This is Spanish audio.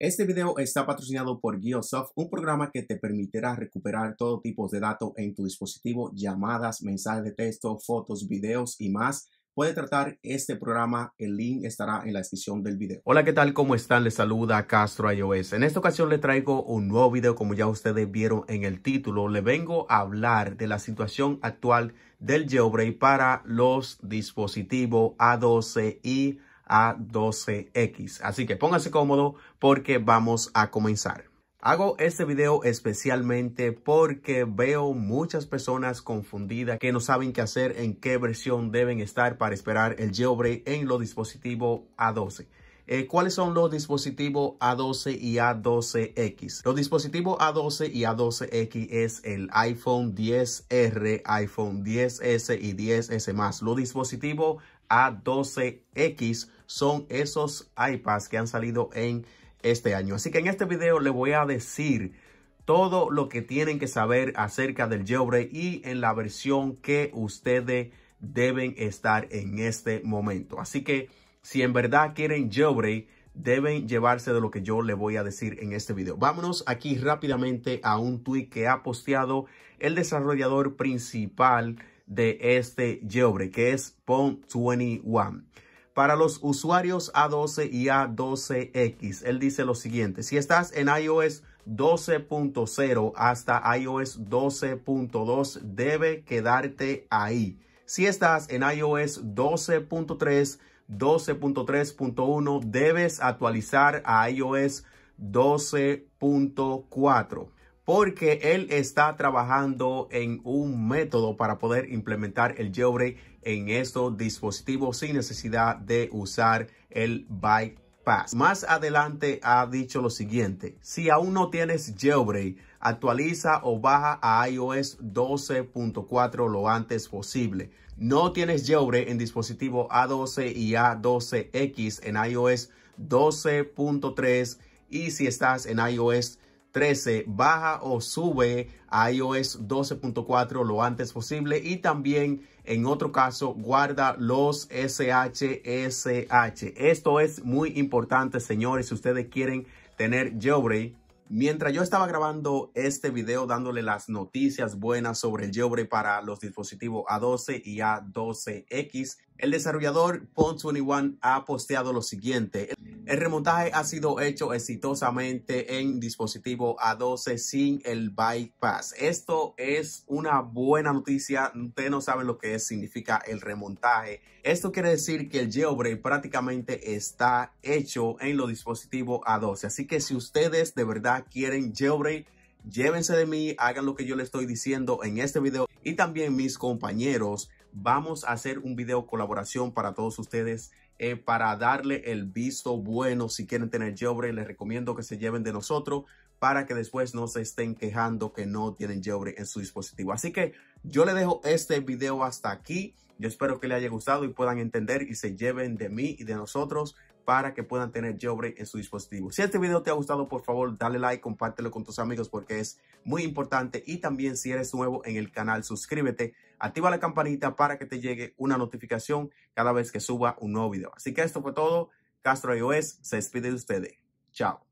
Este video está patrocinado por GeoSoft, un programa que te permitirá recuperar todo tipo de datos en tu dispositivo, llamadas, mensajes de texto, fotos, videos y más. Puede tratar este programa, el link estará en la descripción del video. Hola, ¿qué tal? ¿Cómo están? Les saluda Castro iOS. En esta ocasión le traigo un nuevo video, como ya ustedes vieron en el título. Le vengo a hablar de la situación actual del jailbreak para los dispositivos A12 y a12X. Así que póngase cómodo porque vamos a comenzar. Hago este video especialmente porque veo muchas personas confundidas que no saben qué hacer, en qué versión deben estar para esperar el jailbreak en los dispositivos A12. Eh, ¿Cuáles son los dispositivos A12 y A12X? Los dispositivos A12 y A12X es el iPhone 10R, iPhone 10S y 10S más. Los dispositivos a12X son esos iPads que han salido en este año. Así que en este video le voy a decir todo lo que tienen que saber acerca del jailbreak y en la versión que ustedes deben estar en este momento. Así que si en verdad quieren jailbreak, deben llevarse de lo que yo le voy a decir en este video. Vámonos aquí rápidamente a un tweet que ha posteado el desarrollador principal de este Geobre, que es PON 21. Para los usuarios A12 y A12X, él dice lo siguiente. Si estás en iOS 12.0 hasta iOS 12.2, debe quedarte ahí. Si estás en iOS 12.3, 12.3.1, debes actualizar a iOS 12.4 porque él está trabajando en un método para poder implementar el jailbreak en estos dispositivos sin necesidad de usar el bypass. Más adelante ha dicho lo siguiente, si aún no tienes jailbreak, actualiza o baja a iOS 12.4 lo antes posible. No tienes jailbreak en dispositivo A12 y A12X en iOS 12.3 y si estás en iOS 13 baja o sube a iOS 12.4 lo antes posible y también en otro caso guarda los SHSH. Esto es muy importante señores si ustedes quieren tener jailbreak. Mientras yo estaba grabando este video dándole las noticias buenas sobre el jailbreak para los dispositivos A12 y A12X, el desarrollador Pon 21 ha posteado lo siguiente. El remontaje ha sido hecho exitosamente en dispositivo A12 sin el bypass. Esto es una buena noticia. Ustedes no saben lo que significa el remontaje. Esto quiere decir que el jailbreak prácticamente está hecho en los dispositivos A12. Así que si ustedes de verdad quieren jailbreak, llévense de mí, hagan lo que yo les estoy diciendo en este video y también mis compañeros vamos a hacer un video colaboración para todos ustedes. Eh, para darle el visto bueno. Si quieren tener Geobre, les recomiendo que se lleven de nosotros para que después no se estén quejando que no tienen Geobre en su dispositivo. Así que yo le dejo este video hasta aquí. Yo espero que les haya gustado y puedan entender y se lleven de mí y de nosotros para que puedan tener Geobre en su dispositivo. Si este video te ha gustado, por favor, dale like, compártelo con tus amigos porque es muy importante. Y también si eres nuevo en el canal, suscríbete Activa la campanita para que te llegue una notificación cada vez que suba un nuevo video. Así que esto fue todo. Castro iOS se despide de ustedes. Chao.